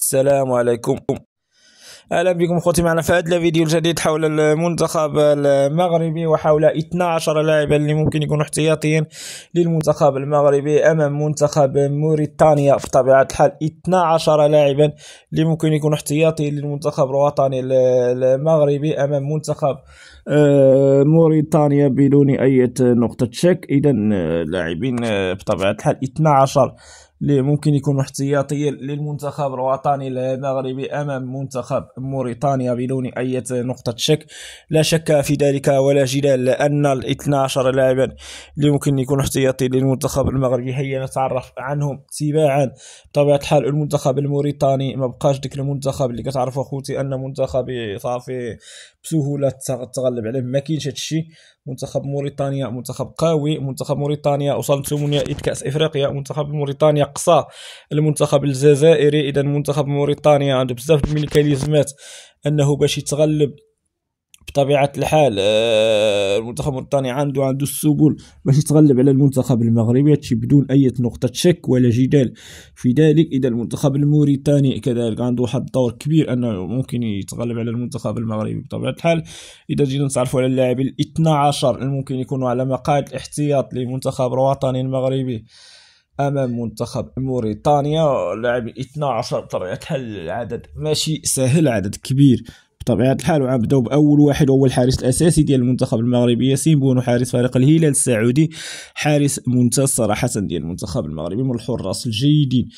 السلام عليكم اهلا بكم خوتي معنا في هذا الفيديو الجديد حول المنتخب المغربي وحول 12 لاعبا اللي ممكن يكونوا احتياطيين للمنتخب المغربي امام منتخب موريتانيا بطبيعه الحال 12 لاعبا اللي ممكن يكونوا احتياطي للمنتخب الوطني المغربي امام منتخب آه، موريتانيا بدون اي نقطه شك اذا آه، لاعبين آه، بطبيعه الحال 12 اللي ممكن يكون احتياطيا للمنتخب الوطني المغربي امام منتخب موريتانيا بدون اي نقطه شك لا شك في ذلك ولا جدال لان ال 12 لاعبا اللي ممكن يكون احتياطي للمنتخب المغربي هيا نتعرف عنهم تباعا بطبيعه الحال المنتخب الموريتاني ما بقاش ديك المنتخب اللي كتعرفوا اخوتي ان منتخب صافي بسهوله تغلب عليه ما كاينش هادشي منتخب موريتانيا منتخب قوي منتخب موريتانيا وصل ثمانية كاس افريقيا منتخب موريتانيا قصى المنتخب الجزائري اذا منتخب موريتانيا عنده بزاف الكاليزمات انه باش يتغلب بطبيعه الحال آه، المنتخب الموريتاني عنده عنده السبل باش يتغلب على المنتخب المغربي هادشي بدون اي نقطه شك ولا جدال في ذلك اذا المنتخب الموريتاني كذلك عنده واحد الدور كبير انه ممكن يتغلب على المنتخب المغربي بطبيعه الحال اذا جينا نتعرفوا على اللاعبين ال 12 اللي ممكن يكونوا على مقاعد الاحتياط للمنتخب الوطني المغربي امام منتخب موريتانيا لاعب 12 بطبيعه الحال العدد ماشي سهل عدد كبير بطبيعه الحال وعبداو باول واحد وهو الحارس الاساسي ديال المنتخب المغربي ياسين بونو حارس فريق الهلال السعودي حارس ممتاز صراحه ديال المنتخب المغربي من الحراس الجيدين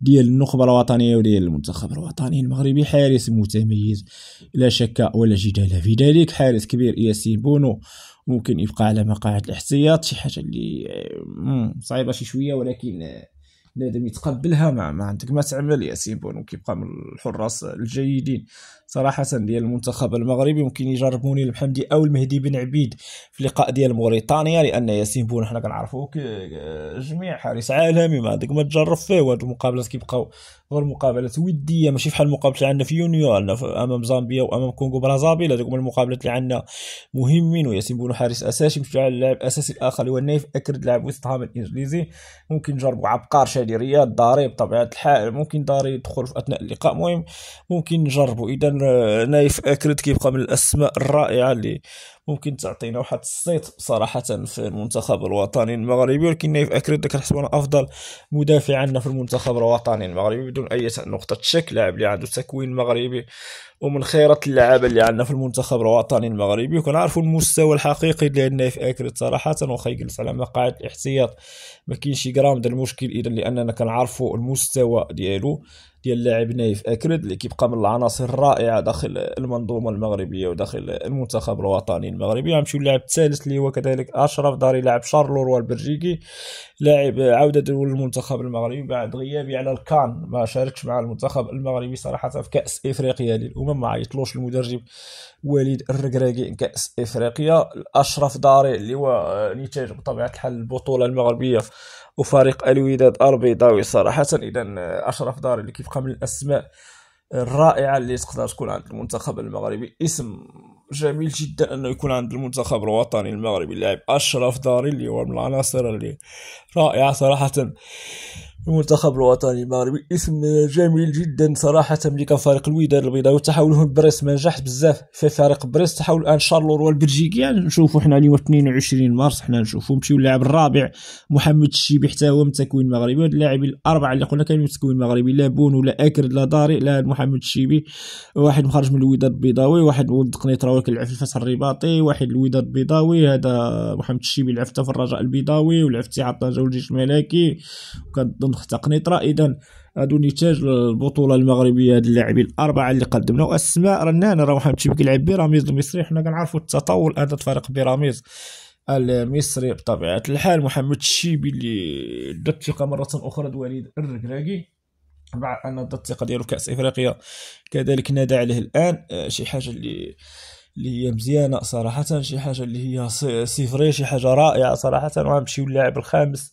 ديال النخبه الوطنيه وديال المنتخب الوطني المغربي حارس متميز لا شك ولا جدال في ذلك حارس كبير ياسين بونو ممكن يبقى على مقاعد الاحتياط شي حاجه اللي آه، صعيبه شي شويه ولكن آه، لازم يتقبلها ما, ما عندك ما تعمل ياسين بونو كيبقى من الحراس الجيدين صراحه ديال المنتخب المغربي ممكن يجربوني المحمدي او المهدي بن عبيد في لقاء ديال موريتانيا لان ياسين بونو حنا كنعرفو جميع حارس عالمي ما عندك ما تجرب فيه وهاد المقابلات كيبقاو غير مقابلات وديه ماشي بحال المقابله اللي عندنا في يونيو عندنا امام زامبيا وامام كونغو برازابيل هادوك هما المقابلات اللي عندنا مهمين وياسين بونو حارس اساسي مشجع اللاعب الاساسي الاخر اللي هو نايف اكرد لاعب ويستهام هام الانجليزي ممكن نجربو عبقار رياض داري بطبيعه الحال ممكن داري يدخل في اثناء اللقاء مهم ممكن نجربو اذا آه، نايف اكرد كيبقى من الاسماء الرائعه اللي ممكن تعطينا واحد الصيت صراحه في المنتخب الوطني المغربي ولكن نايف أكريد كنحسبو افضل مدافع عندنا في المنتخب الوطني المغربي بدون اي نقطه شك لاعب اللي عنده تكوين مغربي ومن خيرة اللعابه اللي عندنا في المنتخب الوطني المغربي وكنعرفوا المستوى الحقيقي ديال نايف أكريد صراحه واخا يجلس على مقاعد الاحتياط ما كاينش جرام ديال المشكل اذا لاننا كنعرفوا المستوى ديالو ديال اللاعب نايف اكرد اللي كيبقى من العناصر الرائعه داخل المنظومه المغربيه وداخل المنتخب الوطني المغربي غنمشيو للاعب الثالث اللي هو كذلك اشرف داري لاعب شارلور البلجيكي لاعب عوده للمنتخب المغربي بعد غيابي على الكان ما شاركش مع المنتخب المغربي صراحه في كاس افريقيا للامم ما عيطلوش المدرب وليد الركراكي كاس افريقيا اشرف داري اللي هو نتاج بطبيعه الحال البطوله المغربيه وفريق الوداد البيضاوي صراحه اذا اشرف داري اللي كيف تبقى من الاسماء الرائعه اللي تقدر تكون عند المنتخب المغربي اسم جميل جدا انه يكون عند المنتخب الوطني المغربي اللاعب اشرف داري اللي هو من العناصر اللي رائعه صراحه المنتخب الوطني المغربي اسم جميل جدا صراحة ملي كان فريق الوداد البيضاوي وتحولهم بريس ما نجحش بزاف في فريق بريس تحاول الان شارلو والبلجيكي يعني نشوفوا حنا اليوم 22 مارس حنا نشوفوا مشيو اللاعب الرابع محمد الشيبي حتى هو من تكوين مغربي هاد اللاعبين الاربعه اللي قلنا كانوا من تكوين مغربي لا بونو لا اكرد لا داري لا محمد الشيبي واحد مخرج من الوداد البيضاوي واحد ولد قنيطره ولكن لعب في الفتح الرباطي واحد الوداد البيضاوي هذا محمد الشيبي لعب حتى في الرجاء البيضاوي ولعب في اتحاد طنجه والجيش الملكي وكنظن ونختة قنيطرة إذا هادو نتاج البطولة المغربية هاد اللاعبين الأربعة اللي قدمنا وأسماء رنان راه محمد تيبي كيلعب بيراميدز المصري حنا كنعرفوا التطور هذا فريق بيراميدز المصري بطبيعة الحال محمد الشيبي اللي دا الثقة مرة أخرى دواليد الركراكي مع أن دا الثقة ديالو كأس إفريقيا كذلك نادى عليه الآن آه، شي حاجة اللي اللي هي مزيانه صراحه شي حاجه اللي هي سيفري شي حاجه رائعه صراحه وغنمشيو اللاعب الخامس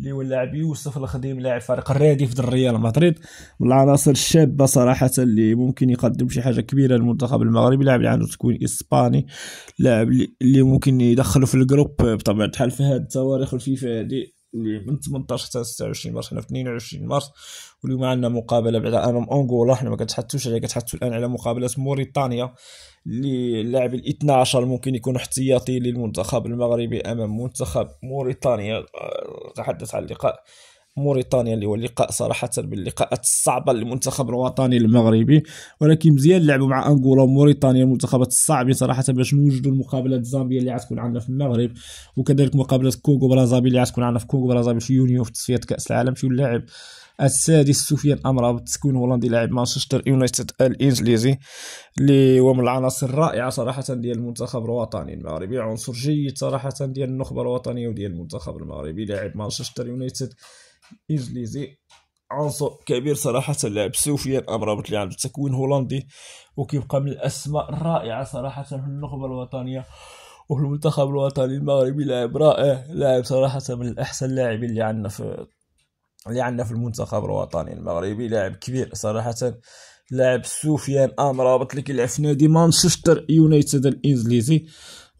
اللي هو اللاعب يوسف الخديم لاعب فريق الرياضي في الريال مدريد من العناصر الشابه صراحه اللي ممكن يقدم شي حاجه كبيره للمنتخب المغربي لاعب اللي عنده تكوين اسباني لاعب اللي ممكن يدخله في الجروب بطبيعه الحال في هذه التواريخ الفيفا هذه اللي من 18 حتى 26 مارس حنا في 22 مارس واليوم عندنا مقابله بعد امام اونغولا حنا ما كتحثوش عليها كتحثوا الان على مقابله موريتانيا اللي اللاعب ال 12 ممكن يكون احتياطي للمنتخب المغربي امام منتخب موريتانيا أه، نتحدث عن اللقاء موريتانيا اللي هو اللقاء صراحه من اللقاءات الصعبه للمنتخب الوطني المغربي ولكن مزيان لعبوا مع انغولا وموريتانيا المنتخبات الصعبه صراحه باش نوجدوا المقابلات زامبيا اللي غتكون عندنا في المغرب وكذلك مقابله كونغو برازابي اللي غتكون عندنا في كونغو برازابي في يونيو في تصفيات كاس العالم في اللاعب السادس سفيان امراب تكون هولندي لاعب مانشستر يونايتد الانجليزي اللي هو من العناصر الرائعه صراحه ديال المنتخب الوطني المغربي عنصر جيد صراحه ديال النخبه الوطنيه وديال المنتخب المغربي لاعب مانشستر يونايتد إنجليزي عنصر كبير صراحة اللاعب سوفيان أمرابط اللي عنده تكوين هولندي وكيبقى من الأسماء الرائعة صراحة في النخبة الوطنية وفي المنتخب الوطني المغربي لاعب رائع لاعب صراحة من الأحسن اللاعبين اللي عندنا في اللي عندنا في المنتخب الوطني المغربي لاعب كبير صراحة لاعب سفيان امرابط اللي كيلعب في نادي مانشستر يونايتد الانجليزي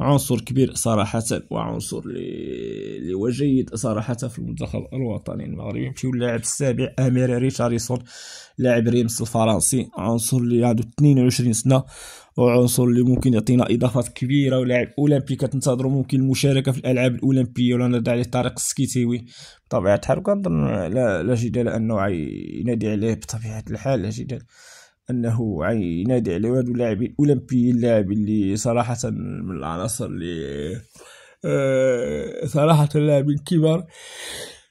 عنصر كبير صراحة وعنصر اللي جيد صراحة في المنتخب الوطني المغربي نمشيو اللاعب السابع أمير ريتشاريسون لاعب ريمس الفرنسي عنصر اللي عنده 22 سنة وعنصر اللي ممكن يعطينا اضافات كبيره ولاعب اولمبي كتنتظروا ممكن المشاركه في الالعاب الاولمبيه ولا نادى عليه طارق السكيتيوي بطبيعه الحال وكنظن لا, لا جدال انه ينادي عليه بطبيعه الحال لا جدال انه ينادي على هذو اللاعب اولمبيين اللاعب اللي صراحه من العناصر اللي آه، صراحه اللاعب كبار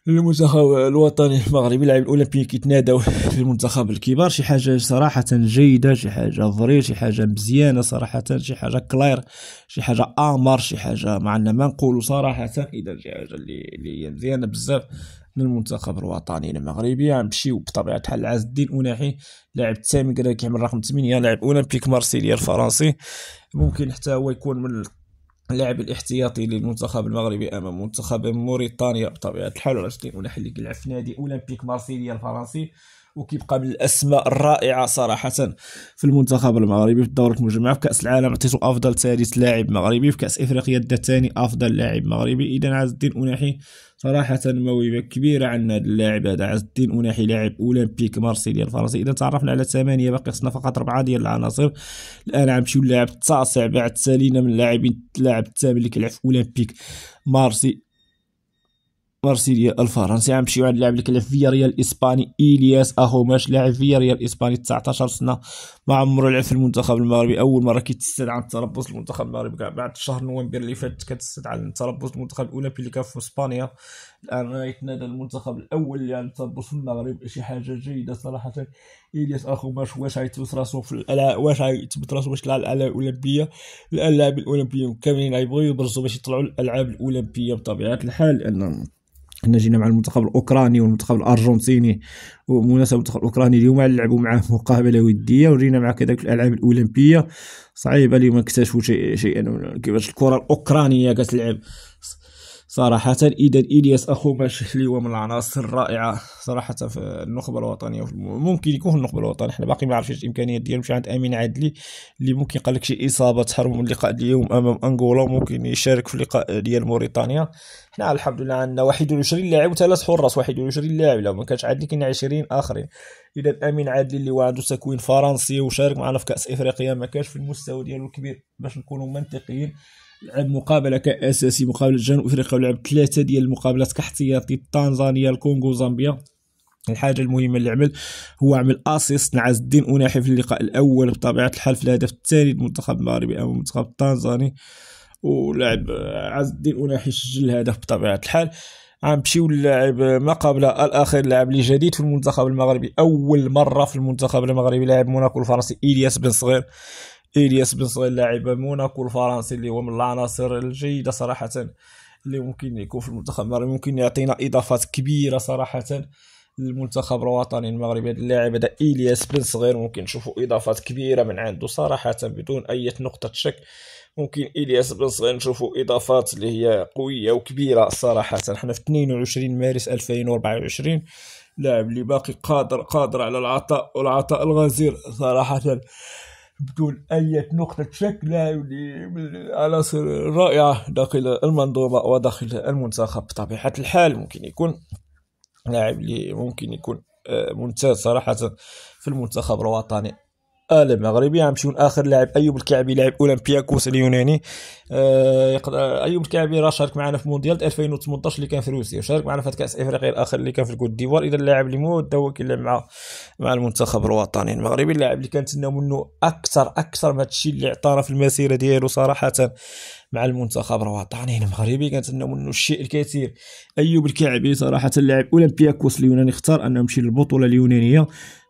المنتخب الوطني المغربي لاعب الاولمبي كيتناداو في المنتخب الكبار شي حاجه صراحه جيده شي حاجه ظريف شي حاجه مزيانه صراحه شي حاجه كلاير شي حاجه امر شي حاجه ما عندنا ما نقولوا صراحه اذا شي حاجه اللي اللي هي مزيانه بزاف للمنتخب الوطني المغربي غنمشيو يعني بطبيعه الحال عز الدين اوناحي لاعب تامي كذا كيعمل رقم 8 لاعب اولمبيك مارسيليا الفرنسي ممكن حتى هو يكون من اللاعب الاحتياطي للمنتخب المغربي امام منتخب موريتانيا بطبيعه الحال عز الدين اوناحي اللي كيلعب في نادي اولمبيك مارسيليا الفرنسي وكيبقى من الاسماء الرائعه صراحه في المنتخب المغربي في الدورة المجمعه في كاس العالم عطيتو افضل ثالث لاعب مغربي في كاس افريقيا دا ثاني افضل لاعب مغربي اذا عز الدين اناحي صراحه موهبه كبيره عن هذا اللاعب هذا عز الدين اناحي لاعب اولمبيك مارسيليا الفرنسي اذا تعرفنا على ثمانيه باقي خصنا فقط اربعه ديال العناصر الان غنمشيو للاعب التاسع بعد سالينا من اللاعبين اللاعب الثامن اللي كيلعب في اولمبيك مارسي مارسيليا الفرنسي غنمشيو عند اللاعب اللي كيلعب في ريال الاسباني الياس اخو ماش لاعب في ريال الاسباني 19 سنه ما عمرو لعب في المنتخب المغربي اول مره كيتستدعى التربص المنتخب المغربي بعد شهر نوفمبر اللي فات كتستدعى التربص المنتخب الاولمبي اللي كان في اسبانيا الان يتنادى المنتخب الاول اللي يعني التربص في المغرب شي حاجه جيده صراحه الياس اخو ماش واش غيتبت راسو في الألا... واش غيتبت راسو باش يطلع الالعاب الاولمبيه الالعاب الاولمبيين كاملين غيبغيو يبرزو باش يطلعوا الالعاب الاولمبيه بطبيعه الحال لان حنا جينا مع المنتخب الاوكراني والمنتخب الارجنتيني ومناسبه المنتخب الاوكراني اليوم لعبوا معاه مقابله وديه ورينا معاه كذلك الالعاب الاولمبيه صعيبه اليوم نكتشفوا شيء شيئا كيفاش الكره الاوكرانيه كتلعب صراحة إذا إلياس أخو ماشي هو من العناصر الرائعة صراحة في النخبة الوطنية ممكن يكون النخبة الوطنية حنا باقي ما عرفتش الإمكانيات ديالو مشي عند أمين عدلي اللي ممكن قال لك شي إصابة تحرمه من اللقاء اليوم أمام أنغولا ممكن يشارك في اللقاء ديال موريتانيا حنا نعم، الحمد لله عندنا 21 لاعب وثلاث حراس 21 لاعب لو ما كانش عندنا كنا 20 اخرين اذا امين عادل اللي هو عنده تكوين فرنسي وشارك معنا في كاس افريقيا ما كانش في المستوى ديالو الكبير باش نكونوا منطقيين لعب مقابله كاساسي مقابله جنوب افريقيا ولعب ثلاثه ديال المقابلات كاحتياطي تنزانيا الكونغو زامبيا الحاجه المهمه اللي عمل هو عمل اسيست نعز الدين اوناحي في اللقاء الاول بطبيعه الحال في الهدف الثاني للمنتخب المغربي امام المنتخب التنزاني ولعب عز الدين أناحي سجل هدف بطبيعة الحال غنمشيو للاعب ما قبل الاخر اللاعب لي جديد في المنتخب المغربي اول مره في المنتخب المغربي لاعب موناكو الفرنسي الياس بن صغير الياس بن صغير لاعب موناكو الفرنسي اللي هو من العناصر الجيده صراحه اللي ممكن يكون في المنتخب المغربي ممكن يعطينا اضافات كبيره صراحه للمنتخب الوطني المغربي هذا اللاعب هذا الياس بن صغير ممكن نشوفوا اضافات كبيره من عنده صراحه بدون اي نقطه شك ممكن الياس بن صغير نشوفوا اضافات اللي هي قويه وكبيره صراحه حنا في 22 مارس 2024 لاعب اللي باقي قادر قادر على العطاء والعطاء الغزير صراحه بدون اي نقطه شك لاعب العناصر رائعه داخل المنظومه وداخل المنتخب بطبيعه الحال ممكن يكون لاعب اللي ممكن يكون آه، ممتاز صراحه في المنتخب الوطني لاعب مغربي غنمشيو يعني لاخر لاعب ايوب الكعبي لاعب اولمبياكوس اليوناني آه،, آه ايوب الكعبي راه شارك معنا في مونديال 2018 اللي كان في روسيا وشارك معنا في كاس افريقيا الاخر اللي كان في الكوت ديفوار اذا اللاعب اللي مود هو كيلعب مع مع المنتخب الوطني المغربي اللاعب اللي كنتسناو منه اكثر اكثر من هادشي اللي عطانا في المسيره ديالو صراحه مع المنتخب راه عطاني هنا مغربي كنتسنى منه الشيء الكثير ايوب الكعبي صراحه لاعب اولمبياكوس اليوناني اختار انه يمشي للبطوله اليونانيه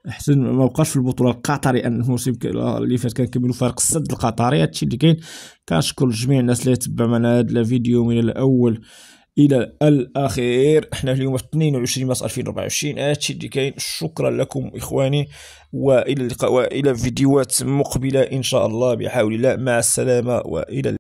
احسن ما بقاش في البطوله القطري ان الموسم اللي فات كان كملوا فريق السد القطري هادشي اللي كاين كنشكر جميع الناس اللي تبع معنا هذا الفيديو من الاول الى الاخير احنا اليوم 22 مارس 2024 هادشي اللي كاين شكرا لكم اخواني والى اللقاء والى فيديوهات مقبله ان شاء الله بحول الله مع السلامه والى